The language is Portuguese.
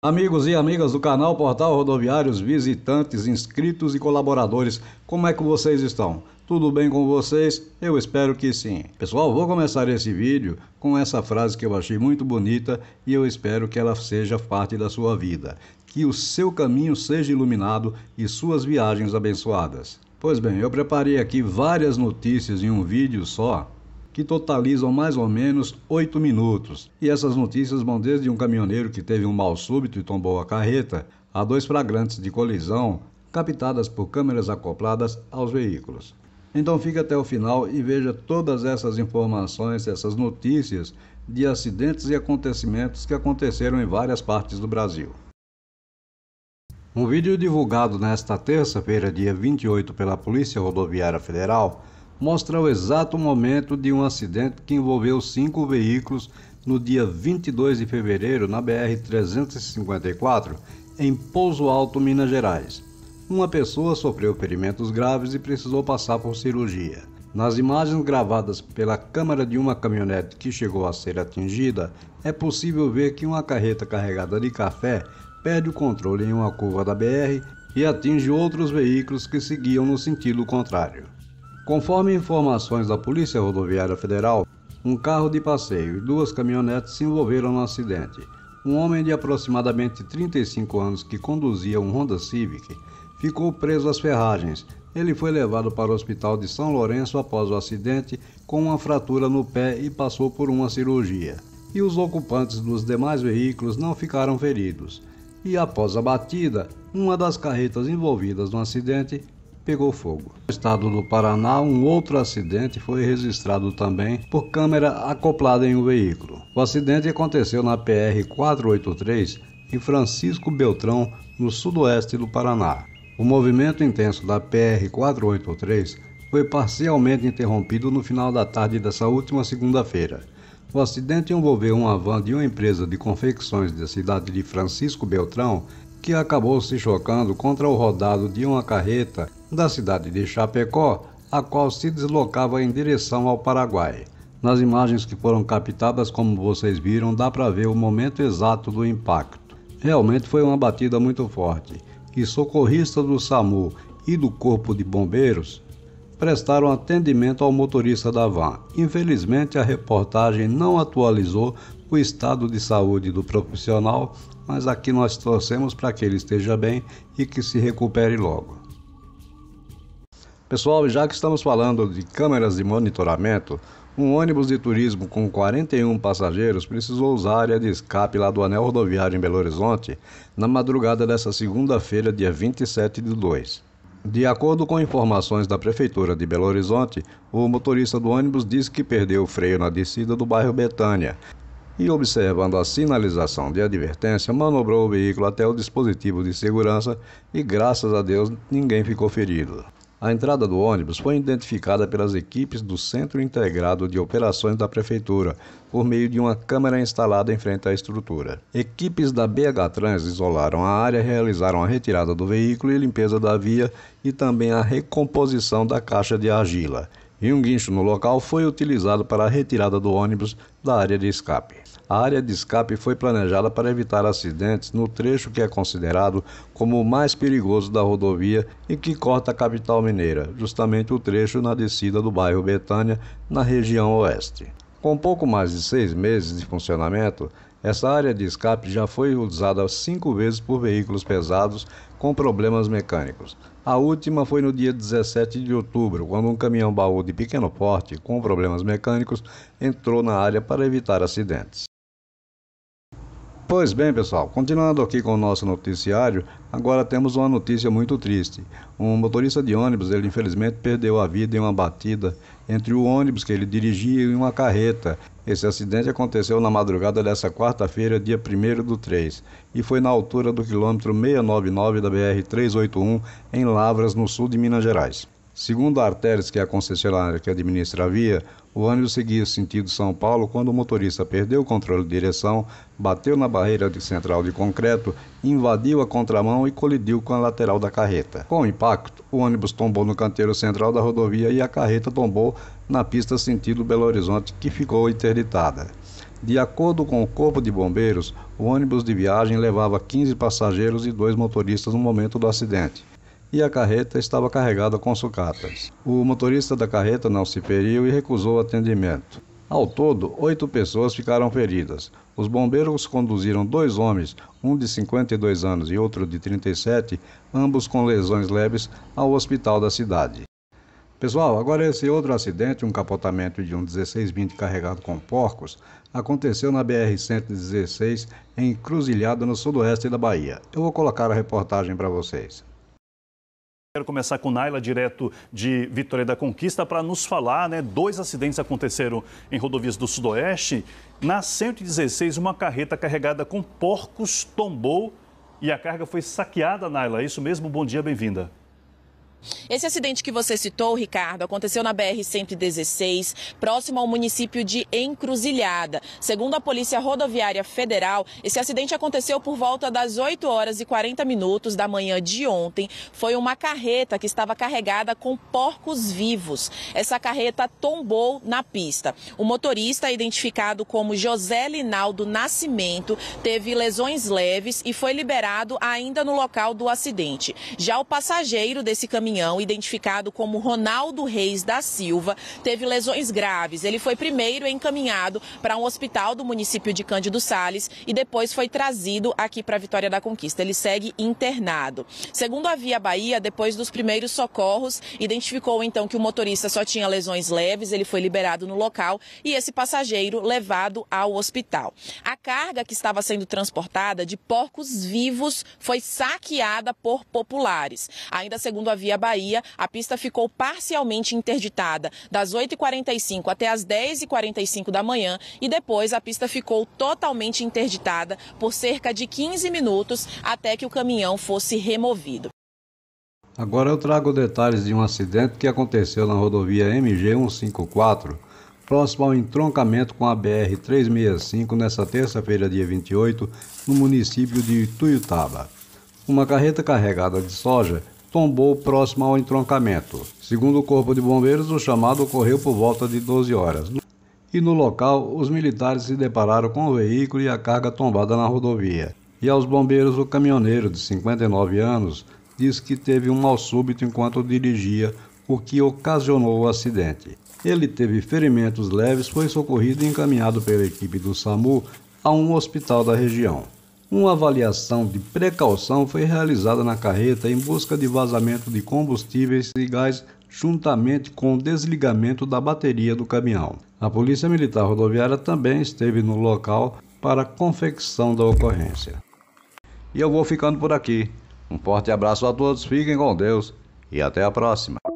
Amigos e amigas do canal Portal Rodoviários, visitantes, inscritos e colaboradores, como é que vocês estão? Tudo bem com vocês? Eu espero que sim. Pessoal, vou começar esse vídeo com essa frase que eu achei muito bonita e eu espero que ela seja parte da sua vida. Que o seu caminho seja iluminado e suas viagens abençoadas. Pois bem, eu preparei aqui várias notícias em um vídeo só que totalizam mais ou menos oito minutos. E essas notícias vão desde um caminhoneiro que teve um mal súbito e tombou a carreta, a dois flagrantes de colisão captadas por câmeras acopladas aos veículos. Então fique até o final e veja todas essas informações, essas notícias de acidentes e acontecimentos que aconteceram em várias partes do Brasil. Um vídeo divulgado nesta terça-feira, dia 28, pela Polícia Rodoviária Federal mostra o exato momento de um acidente que envolveu cinco veículos no dia 22 de fevereiro na BR-354, em Pouso Alto, Minas Gerais. Uma pessoa sofreu ferimentos graves e precisou passar por cirurgia. Nas imagens gravadas pela câmera de uma caminhonete que chegou a ser atingida, é possível ver que uma carreta carregada de café perde o controle em uma curva da BR e atinge outros veículos que seguiam no sentido contrário. Conforme informações da Polícia Rodoviária Federal, um carro de passeio e duas caminhonetes se envolveram no acidente. Um homem de aproximadamente 35 anos que conduzia um Honda Civic ficou preso às ferragens. Ele foi levado para o hospital de São Lourenço após o acidente com uma fratura no pé e passou por uma cirurgia. E os ocupantes dos demais veículos não ficaram feridos. E após a batida, uma das carretas envolvidas no acidente pegou fogo. No estado do Paraná, um outro acidente foi registrado também por câmera acoplada em um veículo. O acidente aconteceu na PR 483 em Francisco Beltrão, no sudoeste do Paraná. O movimento intenso da PR 483 foi parcialmente interrompido no final da tarde dessa última segunda-feira. O acidente envolveu uma van de uma empresa de confecções da cidade de Francisco Beltrão que acabou se chocando contra o rodado de uma carreta da cidade de Chapecó, a qual se deslocava em direção ao Paraguai. Nas imagens que foram captadas, como vocês viram, dá para ver o momento exato do impacto. Realmente foi uma batida muito forte, e socorristas do SAMU e do Corpo de Bombeiros prestaram atendimento ao motorista da van. Infelizmente, a reportagem não atualizou o estado de saúde do profissional, mas aqui nós torcemos para que ele esteja bem e que se recupere logo. Pessoal, já que estamos falando de câmeras de monitoramento, um ônibus de turismo com 41 passageiros precisou usar área de escape lá do anel rodoviário em Belo Horizonte na madrugada desta segunda-feira, dia 27 de 2. De acordo com informações da Prefeitura de Belo Horizonte, o motorista do ônibus disse que perdeu o freio na descida do bairro Betânia e, observando a sinalização de advertência, manobrou o veículo até o dispositivo de segurança e, graças a Deus, ninguém ficou ferido. A entrada do ônibus foi identificada pelas equipes do Centro Integrado de Operações da Prefeitura, por meio de uma câmera instalada em frente à estrutura. Equipes da BH Trans isolaram a área, realizaram a retirada do veículo e limpeza da via e também a recomposição da caixa de argila. E um guincho no local foi utilizado para a retirada do ônibus da área de escape. A área de escape foi planejada para evitar acidentes no trecho que é considerado como o mais perigoso da rodovia e que corta a capital mineira, justamente o trecho na descida do bairro Betânia, na região oeste. Com pouco mais de seis meses de funcionamento, essa área de escape já foi usada cinco vezes por veículos pesados com problemas mecânicos. A última foi no dia 17 de outubro, quando um caminhão baú de pequeno porte com problemas mecânicos entrou na área para evitar acidentes. Pois bem, pessoal, continuando aqui com o nosso noticiário, agora temos uma notícia muito triste. Um motorista de ônibus, ele infelizmente perdeu a vida em uma batida entre o ônibus que ele dirigia e uma carreta. Esse acidente aconteceu na madrugada dessa quarta-feira, dia 1 do 3, e foi na altura do quilômetro 699 da BR-381, em Lavras, no sul de Minas Gerais. Segundo a Artérias, que é a concessionária que administra a via, o ônibus seguia sentido São Paulo quando o motorista perdeu o controle de direção, bateu na barreira de central de concreto, invadiu a contramão e colidiu com a lateral da carreta. Com o impacto, o ônibus tombou no canteiro central da rodovia e a carreta tombou na pista sentido Belo Horizonte, que ficou interditada. De acordo com o Corpo de Bombeiros, o ônibus de viagem levava 15 passageiros e dois motoristas no momento do acidente e a carreta estava carregada com sucatas. O motorista da carreta não se feriu e recusou atendimento. Ao todo, oito pessoas ficaram feridas. Os bombeiros conduziram dois homens, um de 52 anos e outro de 37, ambos com lesões leves, ao hospital da cidade. Pessoal, agora esse outro acidente, um capotamento de um 1620 carregado com porcos, aconteceu na BR-116, em Cruzilhada, no sudoeste da Bahia. Eu vou colocar a reportagem para vocês. Quero começar com Naila, direto de Vitória da Conquista, para nos falar, né? Dois acidentes aconteceram em rodovias do Sudoeste. Na 116, uma carreta carregada com porcos tombou e a carga foi saqueada, Naila. É isso mesmo, bom dia, bem-vinda. Esse acidente que você citou, Ricardo, aconteceu na BR-116, próximo ao município de Encruzilhada. Segundo a Polícia Rodoviária Federal, esse acidente aconteceu por volta das 8 horas e 40 minutos da manhã de ontem. Foi uma carreta que estava carregada com porcos vivos. Essa carreta tombou na pista. O motorista, identificado como José Linaldo Nascimento, teve lesões leves e foi liberado ainda no local do acidente. Já o passageiro desse caminhão caminhão, identificado como Ronaldo Reis da Silva, teve lesões graves. Ele foi primeiro encaminhado para um hospital do município de Cândido Sales e depois foi trazido aqui para Vitória da Conquista. Ele segue internado. Segundo a Via Bahia, depois dos primeiros socorros, identificou então que o motorista só tinha lesões leves, ele foi liberado no local e esse passageiro levado ao hospital. A carga que estava sendo transportada de porcos vivos foi saqueada por populares. Ainda segundo a Via Bahia, a pista ficou parcialmente interditada das 8h45 até as 10h45 da manhã e depois a pista ficou totalmente interditada por cerca de 15 minutos até que o caminhão fosse removido. Agora eu trago detalhes de um acidente que aconteceu na rodovia MG 154, próximo ao entroncamento com a BR 365 nesta terça-feira, dia 28, no município de Tuiutaba. Uma carreta carregada de soja tombou próximo ao entroncamento. Segundo o Corpo de Bombeiros, o chamado ocorreu por volta de 12 horas. E no local, os militares se depararam com o veículo e a carga tombada na rodovia. E aos bombeiros, o caminhoneiro de 59 anos disse que teve um mal súbito enquanto dirigia, o que ocasionou o acidente. Ele teve ferimentos leves, foi socorrido e encaminhado pela equipe do SAMU a um hospital da região uma avaliação de precaução foi realizada na carreta em busca de vazamento de combustíveis e gás juntamente com o desligamento da bateria do caminhão. A Polícia Militar Rodoviária também esteve no local para a confecção da ocorrência. E eu vou ficando por aqui. Um forte abraço a todos, fiquem com Deus e até a próxima.